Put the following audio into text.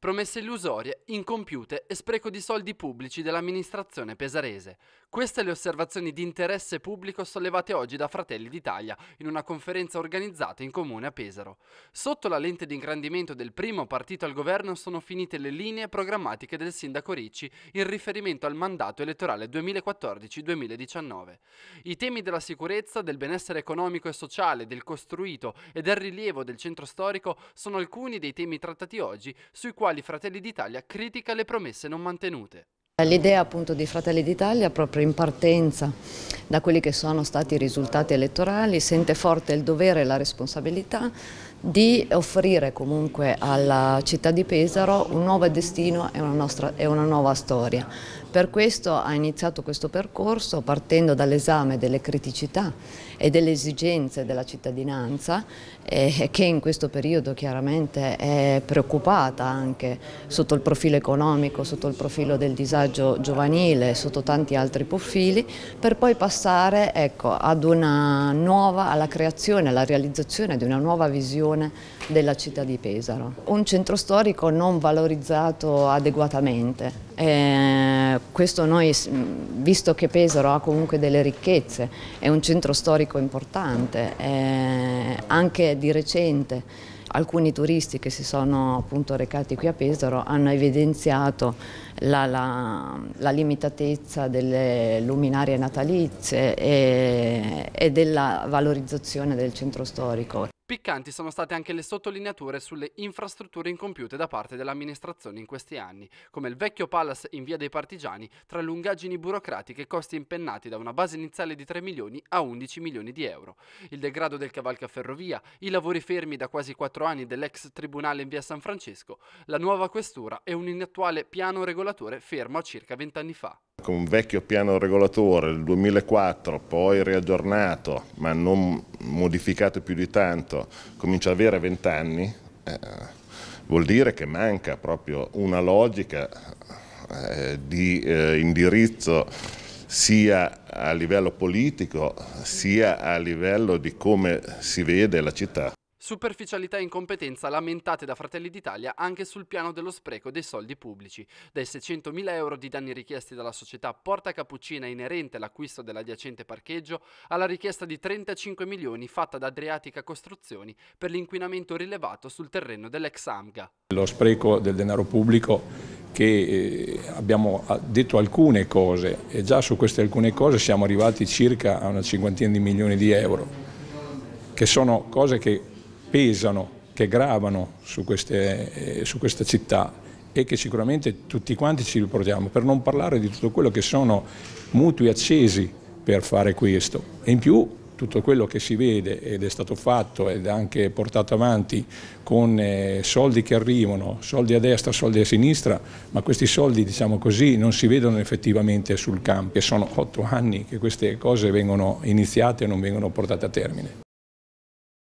Promesse illusorie, incompiute e spreco di soldi pubblici dell'amministrazione pesarese. Queste le osservazioni di interesse pubblico sollevate oggi da Fratelli d'Italia in una conferenza organizzata in comune a Pesaro. Sotto la lente di ingrandimento del primo partito al governo sono finite le linee programmatiche del sindaco Ricci in riferimento al mandato elettorale 2014-2019. I temi della sicurezza, del benessere economico e sociale, del costruito e del rilievo del centro storico sono alcuni dei temi trattati oggi sui quali quali Fratelli d'Italia critica le promesse non mantenute. L'idea appunto di Fratelli d'Italia, proprio in partenza da quelli che sono stati i risultati elettorali, sente forte il dovere e la responsabilità di offrire comunque alla città di Pesaro un nuovo destino e una, nostra, e una nuova storia. Per questo ha iniziato questo percorso partendo dall'esame delle criticità e delle esigenze della cittadinanza eh, che in questo periodo chiaramente è preoccupata anche sotto il profilo economico, sotto il profilo del disagio giovanile, sotto tanti altri profili, per poi passare ecco, ad una nuova, alla creazione, alla realizzazione di una nuova visione della città di Pesaro. Un centro storico non valorizzato adeguatamente. Eh, questo noi, visto che Pesaro ha comunque delle ricchezze, è un centro storico importante, anche di recente alcuni turisti che si sono appunto recati qui a Pesaro hanno evidenziato la, la, la limitatezza delle luminarie natalizie e, e della valorizzazione del centro storico. Piccanti sono state anche le sottolineature sulle infrastrutture incompiute da parte dell'amministrazione in questi anni, come il vecchio Palace in via dei Partigiani, tra lungaggini burocratiche e costi impennati da una base iniziale di 3 milioni a 11 milioni di euro, il degrado del cavalcaferrovia, i lavori fermi da quasi 4 anni dell'ex tribunale in via San Francesco, la nuova questura e un inattuale piano regolatore fermo a circa 20 anni fa con un vecchio piano regolatore del 2004, poi riaggiornato, ma non modificato più di tanto, comincia ad avere 20 anni, eh, vuol dire che manca proprio una logica eh, di eh, indirizzo sia a livello politico sia a livello di come si vede la città. Superficialità e incompetenza lamentate da Fratelli d'Italia anche sul piano dello spreco dei soldi pubblici. Dai 600.000 euro di danni richiesti dalla società Porta Cappuccina inerente all'acquisto dell'adiacente parcheggio alla richiesta di 35 milioni fatta da Adriatica Costruzioni per l'inquinamento rilevato sul terreno dell'ex AMGA. Lo spreco del denaro pubblico che eh, abbiamo detto alcune cose e già su queste alcune cose siamo arrivati circa a una cinquantina di milioni di euro, che sono cose che pesano, che gravano su, queste, eh, su questa città e che sicuramente tutti quanti ci riportiamo, per non parlare di tutto quello che sono mutui accesi per fare questo. E in più tutto quello che si vede ed è stato fatto ed anche portato avanti con eh, soldi che arrivano, soldi a destra, soldi a sinistra, ma questi soldi, diciamo così, non si vedono effettivamente sul campo e sono otto anni che queste cose vengono iniziate e non vengono portate a termine.